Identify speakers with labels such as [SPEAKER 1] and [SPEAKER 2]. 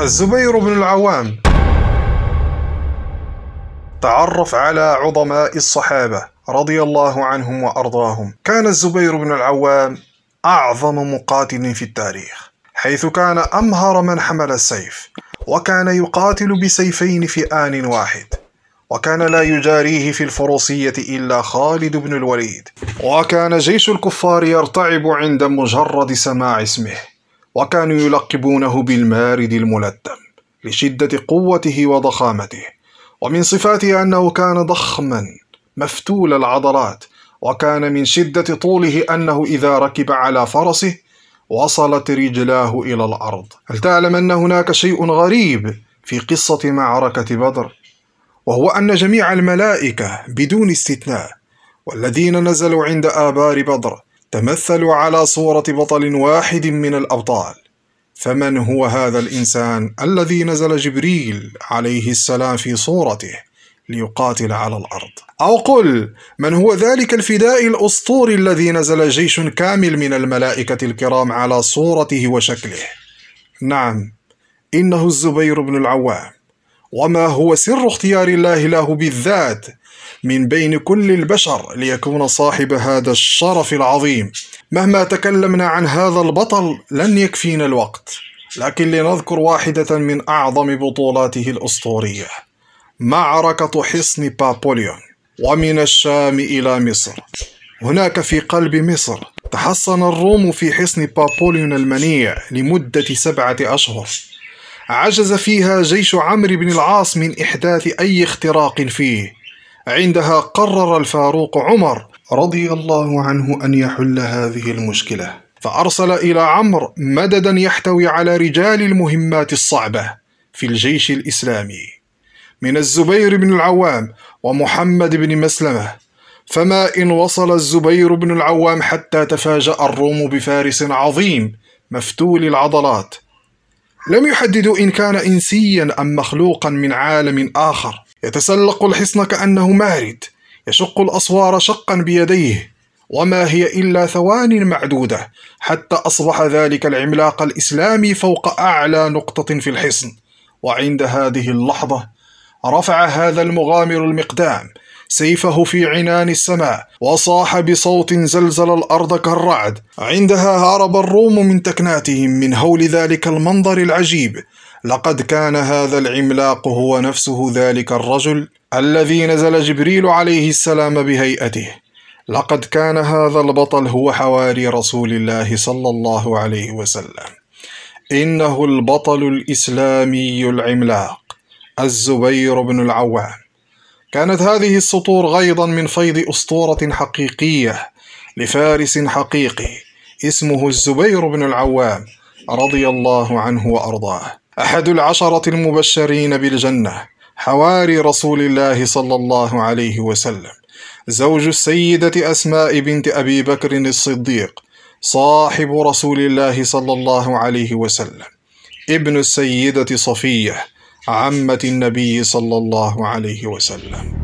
[SPEAKER 1] الزبير بن العوام تعرف على عظماء الصحابة رضي الله عنهم وأرضاهم كان الزبير بن العوام أعظم مقاتل في التاريخ حيث كان أمهر من حمل السيف وكان يقاتل بسيفين في آن واحد وكان لا يجاريه في الفروسية إلا خالد بن الوليد وكان جيش الكفار يرتعب عند مجرد سماع اسمه وكانوا يلقبونه بالمارد الملتم لشدة قوته وضخامته ومن صفاته أنه كان ضخما مفتول العضلات وكان من شدة طوله أنه إذا ركب على فرسه وصلت رجلاه إلى الأرض هل تعلم أن هناك شيء غريب في قصة معركة بدر وهو أن جميع الملائكة بدون استثناء والذين نزلوا عند آبار بدر تمثلوا على صورة بطل واحد من الأبطال فمن هو هذا الإنسان الذي نزل جبريل عليه السلام في صورته ليقاتل على الأرض أو قل من هو ذلك الفداء الأسطوري الذي نزل جيش كامل من الملائكة الكرام على صورته وشكله نعم إنه الزبير بن العوام وما هو سر اختيار الله له بالذات من بين كل البشر ليكون صاحب هذا الشرف العظيم مهما تكلمنا عن هذا البطل لن يكفينا الوقت لكن لنذكر واحدة من أعظم بطولاته الأسطورية معركة حصن بابوليون ومن الشام إلى مصر هناك في قلب مصر تحصن الروم في حصن بابوليون المنيع لمدة سبعة أشهر عجز فيها جيش عمرو بن العاص من إحداث أي اختراق فيه عندها قرر الفاروق عمر رضي الله عنه أن يحل هذه المشكلة فأرسل إلى عمرو مددا يحتوي على رجال المهمات الصعبة في الجيش الإسلامي من الزبير بن العوام ومحمد بن مسلمة فما إن وصل الزبير بن العوام حتى تفاجأ الروم بفارس عظيم مفتول العضلات لم يحددوا إن كان إنسيا أم مخلوقا من عالم آخر يتسلق الحصن كأنه مارد يشق الأسوار شقا بيديه وما هي إلا ثوان معدودة حتى أصبح ذلك العملاق الإسلامي فوق أعلى نقطة في الحصن وعند هذه اللحظة رفع هذا المغامر المقدام سيفه في عنان السماء وصاح بصوت زلزل الأرض كالرعد عندها هرب الروم من تكناتهم من هول ذلك المنظر العجيب لقد كان هذا العملاق هو نفسه ذلك الرجل الذي نزل جبريل عليه السلام بهيئته لقد كان هذا البطل هو حواري رسول الله صلى الله عليه وسلم انه البطل الاسلامي العملاق الزبير بن العوام كانت هذه السطور غيضا من فيض أسطورة حقيقية لفارس حقيقي اسمه الزبير بن العوام رضي الله عنه وأرضاه أحد العشرة المبشرين بالجنة حواري رسول الله صلى الله عليه وسلم زوج السيدة أسماء بنت أبي بكر الصديق صاحب رسول الله صلى الله عليه وسلم ابن السيدة صفية عمة النبي صلى الله عليه وسلم